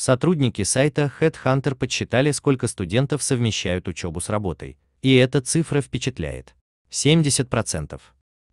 Сотрудники сайта Headhunter подсчитали, сколько студентов совмещают учебу с работой, и эта цифра впечатляет. 70%.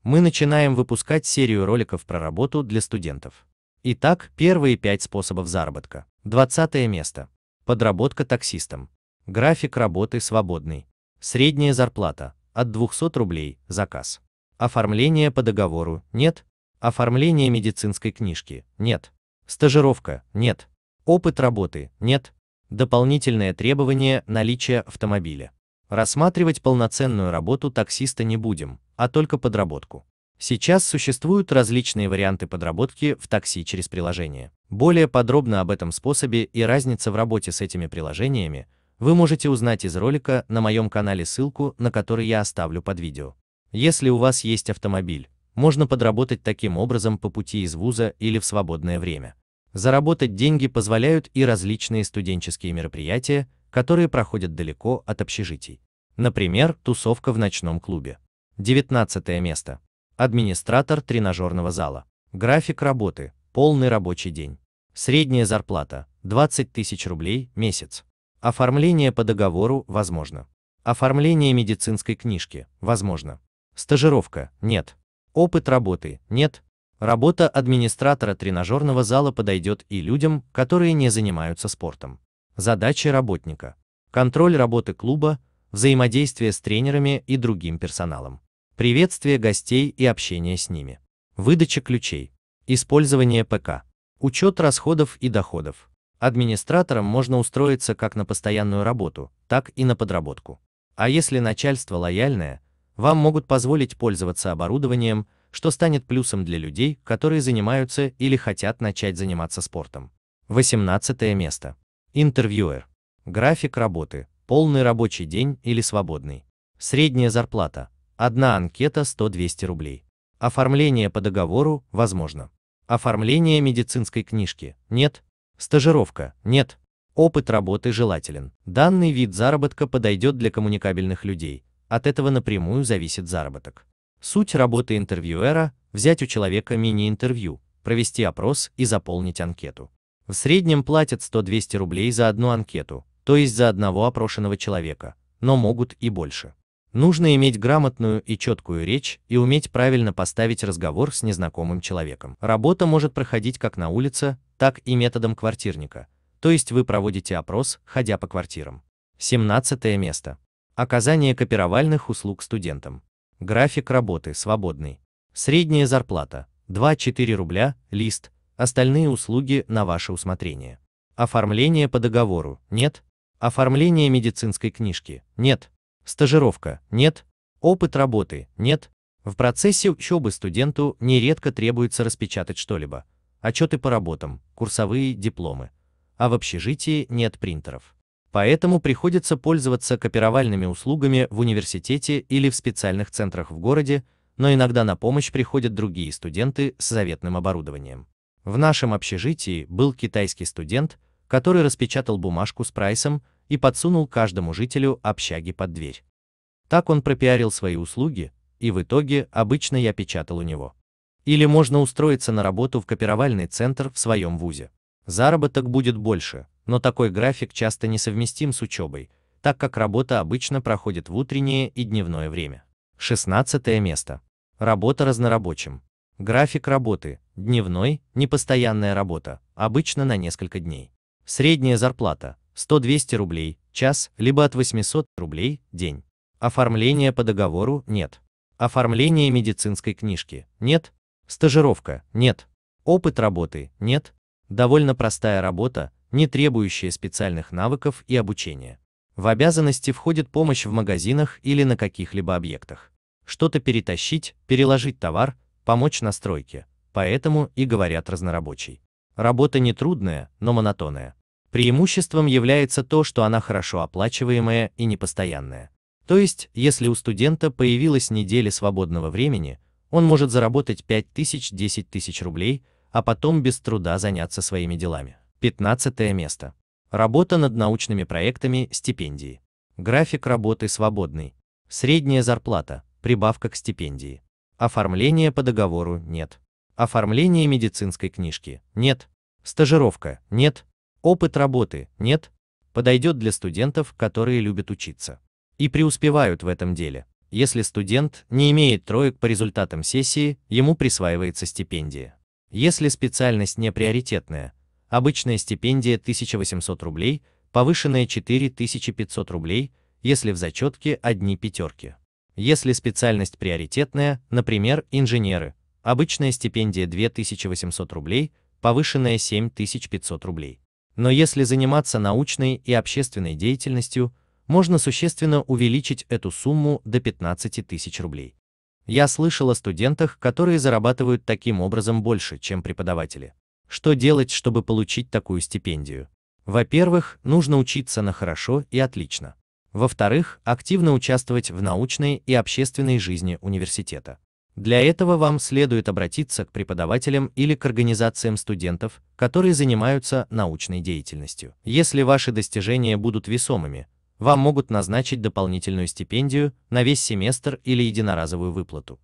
Мы начинаем выпускать серию роликов про работу для студентов. Итак, первые пять способов заработка. 20 место. Подработка таксистом. График работы свободный. Средняя зарплата от 200 рублей, заказ. Оформление по договору нет. Оформление медицинской книжки нет. Стажировка нет Опыт работы – нет. Дополнительное требование – наличие автомобиля. Рассматривать полноценную работу таксиста не будем, а только подработку. Сейчас существуют различные варианты подработки в такси через приложение. Более подробно об этом способе и разнице в работе с этими приложениями вы можете узнать из ролика на моем канале ссылку, на который я оставлю под видео. Если у вас есть автомобиль, можно подработать таким образом по пути из вуза или в свободное время. Заработать деньги позволяют и различные студенческие мероприятия, которые проходят далеко от общежитий. Например, тусовка в ночном клубе. 19 место. Администратор тренажерного зала. График работы. Полный рабочий день. Средняя зарплата. 20 тысяч рублей месяц. Оформление по договору возможно. Оформление медицинской книжки возможно. Стажировка нет. Опыт работы нет. Работа администратора тренажерного зала подойдет и людям, которые не занимаются спортом. Задачи работника. Контроль работы клуба, взаимодействие с тренерами и другим персоналом. Приветствие гостей и общение с ними. Выдача ключей. Использование ПК. Учет расходов и доходов. Администратором можно устроиться как на постоянную работу, так и на подработку. А если начальство лояльное, вам могут позволить пользоваться оборудованием, что станет плюсом для людей, которые занимаются или хотят начать заниматься спортом. 18 место. Интервьюер. График работы. Полный рабочий день или свободный. Средняя зарплата. Одна анкета 100-200 рублей. Оформление по договору возможно. Оформление медицинской книжки нет. Стажировка нет. Опыт работы желателен. Данный вид заработка подойдет для коммуникабельных людей. От этого напрямую зависит заработок. Суть работы интервьюера – взять у человека мини-интервью, провести опрос и заполнить анкету. В среднем платят 100-200 рублей за одну анкету, то есть за одного опрошенного человека, но могут и больше. Нужно иметь грамотную и четкую речь и уметь правильно поставить разговор с незнакомым человеком. Работа может проходить как на улице, так и методом квартирника, то есть вы проводите опрос, ходя по квартирам. 17 место. Оказание копировальных услуг студентам. График работы свободный. Средняя зарплата 2-4 рубля, лист, остальные услуги на ваше усмотрение. Оформление по договору нет. Оформление медицинской книжки нет. Стажировка нет. Опыт работы нет. В процессе учебы студенту нередко требуется распечатать что-либо. Отчеты по работам, курсовые дипломы. А в общежитии нет принтеров. Поэтому приходится пользоваться копировальными услугами в университете или в специальных центрах в городе, но иногда на помощь приходят другие студенты с заветным оборудованием. В нашем общежитии был китайский студент, который распечатал бумажку с прайсом и подсунул каждому жителю общаги под дверь. Так он пропиарил свои услуги, и в итоге обычно я печатал у него. Или можно устроиться на работу в копировальный центр в своем вузе. Заработок будет больше, но такой график часто несовместим с учебой, так как работа обычно проходит в утреннее и дневное время. 16 место. Работа разнорабочим. График работы – дневной, непостоянная работа, обычно на несколько дней. Средняя зарплата – 100-200 рублей, час, либо от 800 рублей, день. Оформление по договору – нет. Оформление медицинской книжки – нет. Стажировка – нет. Опыт работы – нет. Довольно простая работа, не требующее специальных навыков и обучения. В обязанности входит помощь в магазинах или на каких-либо объектах. Что-то перетащить, переложить товар, помочь на стройке. Поэтому и говорят разнорабочий. Работа нетрудная, но монотонная. Преимуществом является то, что она хорошо оплачиваемая и непостоянная. То есть, если у студента появилась неделя свободного времени, он может заработать 5 тысяч, 10 тысяч рублей, а потом без труда заняться своими делами. 15 место. Работа над научными проектами, стипендии. График работы свободный. Средняя зарплата, прибавка к стипендии. Оформление по договору нет. Оформление медицинской книжки нет. Стажировка нет. Опыт работы нет. Подойдет для студентов, которые любят учиться. И преуспевают в этом деле. Если студент не имеет троек по результатам сессии, ему присваивается стипендия. Если специальность не приоритетная, обычная стипендия 1800 рублей, повышенная 4500 рублей, если в зачетке одни пятерки. Если специальность приоритетная, например, инженеры, обычная стипендия 2800 рублей, повышенная 7500 рублей. Но если заниматься научной и общественной деятельностью, можно существенно увеличить эту сумму до 15 тысяч рублей. Я слышал о студентах, которые зарабатывают таким образом больше, чем преподаватели. Что делать, чтобы получить такую стипендию? Во-первых, нужно учиться на хорошо и отлично. Во-вторых, активно участвовать в научной и общественной жизни университета. Для этого вам следует обратиться к преподавателям или к организациям студентов, которые занимаются научной деятельностью. Если ваши достижения будут весомыми, вам могут назначить дополнительную стипендию на весь семестр или единоразовую выплату.